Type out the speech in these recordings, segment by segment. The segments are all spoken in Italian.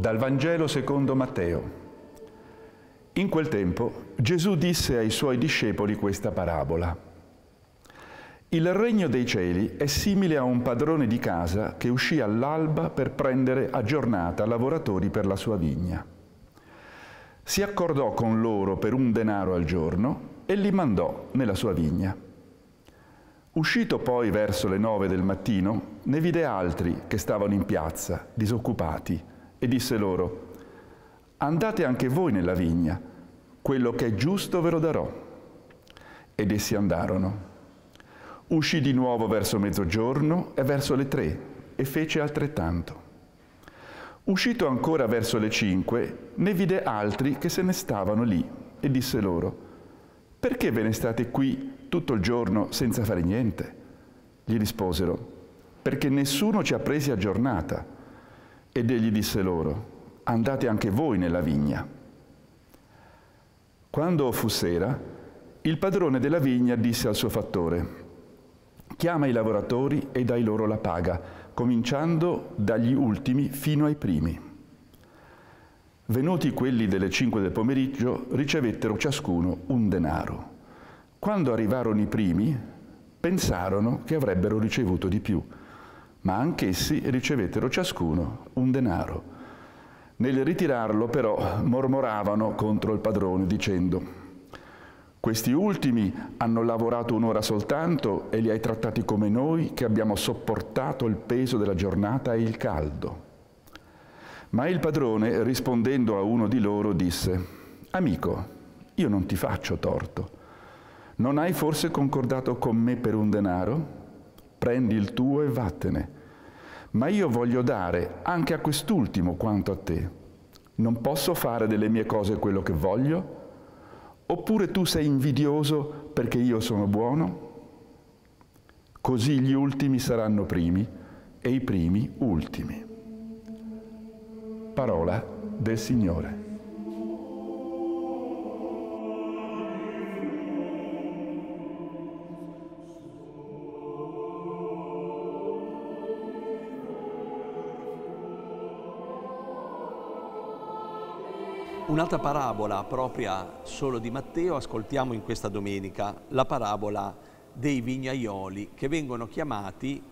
Dal Vangelo secondo Matteo. In quel tempo Gesù disse ai suoi discepoli questa parabola. Il regno dei cieli è simile a un padrone di casa che uscì all'alba per prendere a giornata lavoratori per la sua vigna. Si accordò con loro per un denaro al giorno e li mandò nella sua vigna. Uscito poi verso le nove del mattino, ne vide altri che stavano in piazza, disoccupati, e disse loro, andate anche voi nella vigna, quello che è giusto ve lo darò. Ed essi andarono. Uscì di nuovo verso mezzogiorno e verso le tre e fece altrettanto. Uscito ancora verso le cinque, ne vide altri che se ne stavano lì e disse loro, perché ve ne state qui tutto il giorno senza fare niente? Gli risposero, perché nessuno ci ha presi a giornata ed egli disse loro, andate anche voi nella vigna. Quando fu sera, il padrone della vigna disse al suo fattore, chiama i lavoratori e dai loro la paga, cominciando dagli ultimi fino ai primi. Venuti quelli delle cinque del pomeriggio, ricevettero ciascuno un denaro. Quando arrivarono i primi, pensarono che avrebbero ricevuto di più ma anch'essi ricevettero ciascuno un denaro. Nel ritirarlo però mormoravano contro il padrone dicendo questi ultimi hanno lavorato un'ora soltanto e li hai trattati come noi che abbiamo sopportato il peso della giornata e il caldo. Ma il padrone, rispondendo a uno di loro, disse, Amico, io non ti faccio torto. Non hai forse concordato con me per un denaro? prendi il tuo e vattene. Ma io voglio dare anche a quest'ultimo quanto a te. Non posso fare delle mie cose quello che voglio? Oppure tu sei invidioso perché io sono buono? Così gli ultimi saranno primi e i primi ultimi. Parola del Signore. Un'altra parabola propria solo di Matteo ascoltiamo in questa domenica, la parabola dei vignaioli che vengono chiamati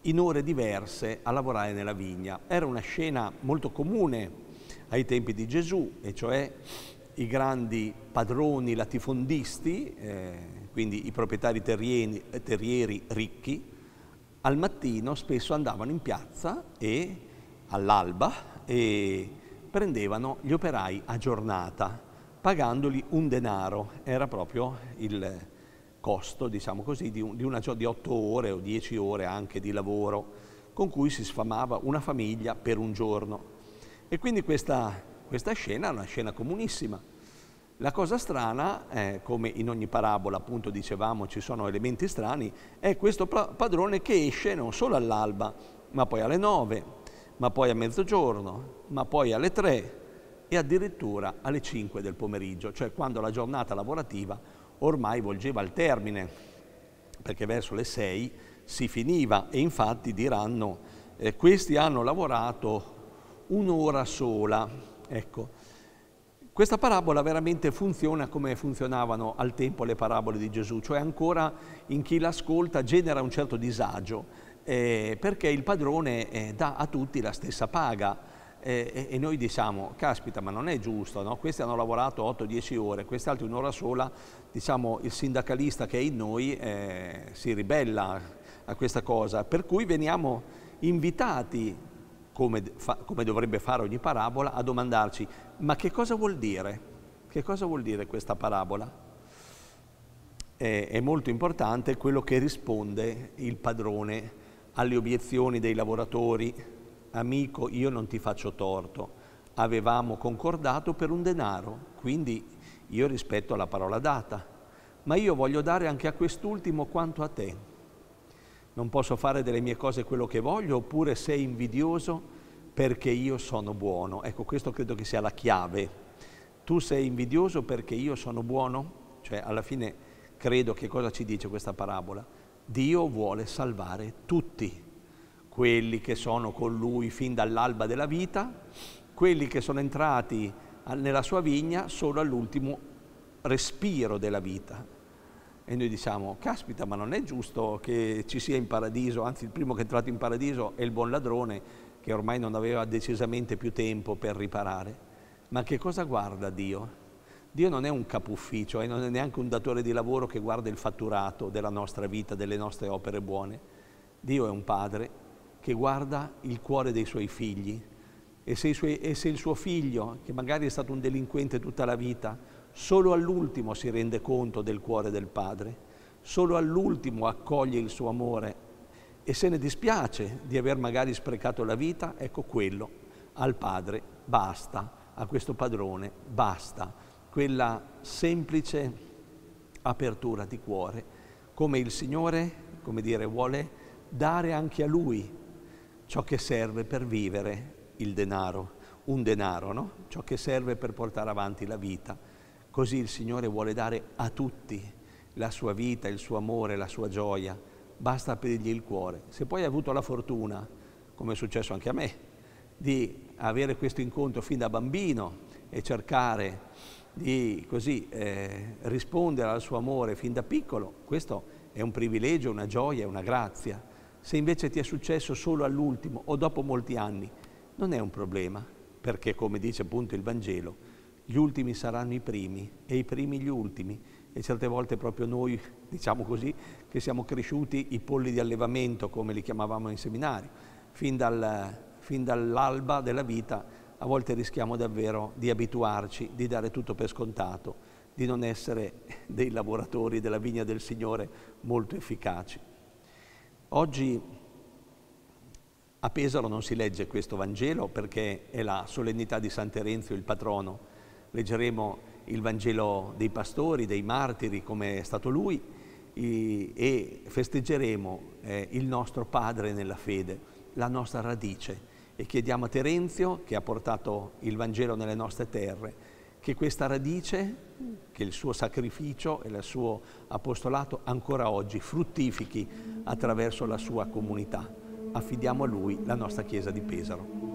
in ore diverse a lavorare nella vigna. Era una scena molto comune ai tempi di Gesù, e cioè i grandi padroni latifondisti, eh, quindi i proprietari terrieni, terrieri ricchi, al mattino spesso andavano in piazza e all'alba e prendevano gli operai a giornata, pagandoli un denaro, era proprio il costo, diciamo così, di, una, di 8 ore o 10 ore anche di lavoro, con cui si sfamava una famiglia per un giorno. E quindi questa, questa scena è una scena comunissima. La cosa strana, eh, come in ogni parabola appunto dicevamo ci sono elementi strani, è questo padrone che esce non solo all'alba, ma poi alle nove, ma poi a mezzogiorno, ma poi alle tre e addirittura alle cinque del pomeriggio, cioè quando la giornata lavorativa ormai volgeva al termine, perché verso le sei si finiva e infatti diranno eh, questi hanno lavorato un'ora sola. Ecco, questa parabola veramente funziona come funzionavano al tempo le parabole di Gesù, cioè ancora in chi l'ascolta genera un certo disagio, eh, perché il padrone eh, dà a tutti la stessa paga. Eh, e noi diciamo, caspita, ma non è giusto, no? questi hanno lavorato 8-10 ore, quest'altro un'ora sola, diciamo, il sindacalista che è in noi eh, si ribella a questa cosa, per cui veniamo invitati, come, fa, come dovrebbe fare ogni parabola, a domandarci, ma che cosa vuol dire? Che cosa vuol dire questa parabola? Eh, è molto importante quello che risponde il padrone alle obiezioni dei lavoratori, amico io non ti faccio torto, avevamo concordato per un denaro, quindi io rispetto la parola data, ma io voglio dare anche a quest'ultimo quanto a te. Non posso fare delle mie cose quello che voglio oppure sei invidioso perché io sono buono. Ecco, questo credo che sia la chiave. Tu sei invidioso perché io sono buono? Cioè, alla fine credo che cosa ci dice questa parabola? Dio vuole salvare tutti, quelli che sono con lui fin dall'alba della vita, quelli che sono entrati nella sua vigna solo all'ultimo respiro della vita. E noi diciamo, caspita, ma non è giusto che ci sia in paradiso, anzi il primo che è entrato in paradiso è il buon ladrone che ormai non aveva decisamente più tempo per riparare. Ma che cosa guarda Dio? Dio non è un capufficio e non è neanche un datore di lavoro che guarda il fatturato della nostra vita, delle nostre opere buone. Dio è un padre che guarda il cuore dei suoi figli e se, suoi, e se il suo figlio, che magari è stato un delinquente tutta la vita, solo all'ultimo si rende conto del cuore del padre, solo all'ultimo accoglie il suo amore e se ne dispiace di aver magari sprecato la vita, ecco quello, al padre basta, a questo padrone basta quella semplice apertura di cuore, come il Signore, come dire, vuole dare anche a Lui ciò che serve per vivere il denaro, un denaro, no? ciò che serve per portare avanti la vita. Così il Signore vuole dare a tutti la sua vita, il suo amore, la sua gioia. Basta aprirgli il cuore. Se poi hai avuto la fortuna, come è successo anche a me, di avere questo incontro fin da bambino e cercare di così, eh, rispondere al suo amore fin da piccolo, questo è un privilegio, una gioia, una grazia. Se invece ti è successo solo all'ultimo o dopo molti anni, non è un problema, perché come dice appunto il Vangelo, gli ultimi saranno i primi e i primi gli ultimi e certe volte proprio noi, diciamo così, che siamo cresciuti i polli di allevamento, come li chiamavamo in seminario, fin, dal, fin dall'alba della vita a volte rischiamo davvero di abituarci, di dare tutto per scontato, di non essere dei lavoratori della vigna del Signore molto efficaci. Oggi a Pesaro non si legge questo Vangelo perché è la solennità di San Terenzio, il patrono. Leggeremo il Vangelo dei pastori, dei martiri, come è stato lui, e festeggeremo eh, il nostro Padre nella fede, la nostra radice, e chiediamo a Terenzio, che ha portato il Vangelo nelle nostre terre, che questa radice, che il suo sacrificio e il suo apostolato ancora oggi fruttifichi attraverso la sua comunità. Affidiamo a lui la nostra Chiesa di Pesaro.